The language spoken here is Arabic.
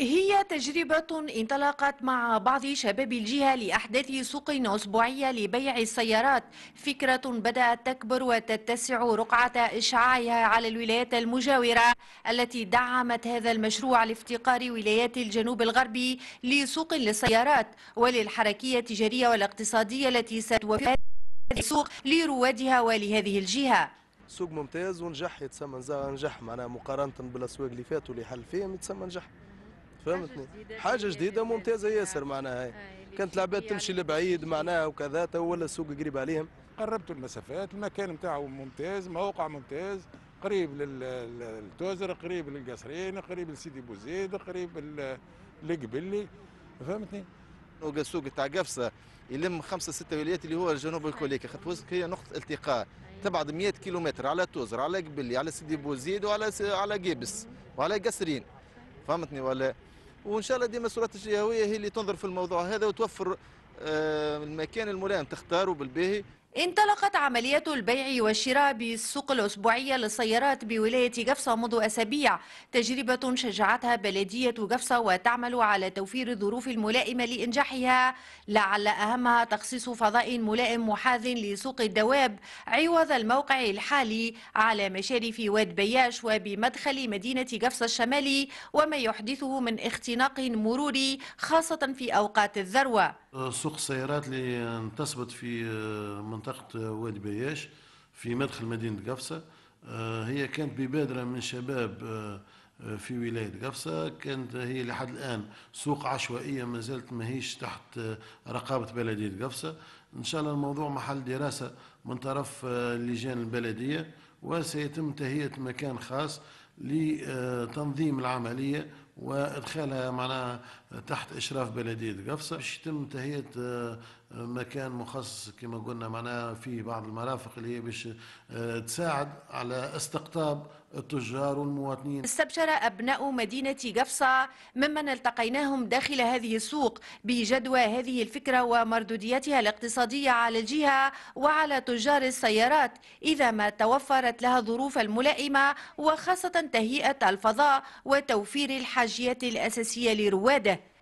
هي تجربة انطلقت مع بعض شباب الجهة لأحداث سوق أسبوعية لبيع السيارات فكرة بدأت تكبر وتتسع رقعة إشعاعها على الولايات المجاورة التي دعمت هذا المشروع لافتقار ولايات الجنوب الغربي لسوق للسيارات وللحركية التجارية والاقتصادية التي ستوفر السوق لروادها ولهذه الجهة سوق ممتاز ونجح يتسمى نجح معناها مقارنة بالأسواق اللي فاتوا اللي حل فيهم يتسمى نجح فهمتني حاجه جديده ممتازه ياسر معناها آه، كانت العباد يعني تمشي لبعيد معناها وكذا تو ولا السوق قريب عليهم قربتوا المسافات المكان نتاعو ممتاز موقع ممتاز قريب للتوزر قريب للقصرين قريب لسيدي بوزيد قريب للقبلي فهمتني وقال السوق تاع قفصه يلم خمسه سته ولايات اللي هو الجنوب أيوة. الكوليكي خاطر هي نقطه التقاء أيوة. تبعد 100 كيلومتر على توزر على قبلي على سيدي بوزيد وعلى على قيبس وعلى قصرين فهمتني ولا وان شاء الله ديما السلطات الجهويه هي اللي تنظر في الموضوع هذا وتوفر آه، المكان الملائم تختاره بالباهي انطلقت عملية البيع والشراء بالسوق الأسبوعية للسيارات بولاية جفصة منذ أسابيع تجربة شجعتها بلدية جفصة وتعمل على توفير الظروف الملائمة لإنجاحها لعل أهمها تخصيص فضاء ملائم محاذ لسوق الدواب عوض الموقع الحالي على مشارف واد بياش وبمدخل مدينة جفصة الشمالي وما يحدثه من اختناق مروري خاصة في أوقات الذروة سوق السيارات اللي انتصبت في منطقة منطقة وادي بياش في مدخل مدينة قفصة آه، هي كانت ببادرة من شباب آه، في ولاية قفصة كانت هي لحد الآن سوق عشوائية ما زالت ما هيش تحت آه، رقابة بلدية قفصة إن شاء الله الموضوع محل دراسة من طرف اللجان البلدية وسيتم تهيئة مكان خاص لتنظيم العملية وادخالها معناها تحت اشراف بلديه قفصه باش يتم تهيئه مكان مخصص كما قلنا معناها في بعض المرافق اللي هي باش آه، تساعد على استقطاب التجار والمواطنين استبشر أبناء مدينة قفصة ممن التقيناهم داخل هذه السوق بجدوى هذه الفكرة ومردوديتها الاقتصادية على الجهة وعلى تجار السيارات إذا ما توفرت لها الظروف الملائمة وخاصة تهيئة الفضاء وتوفير الحاجيات الأساسية لرواده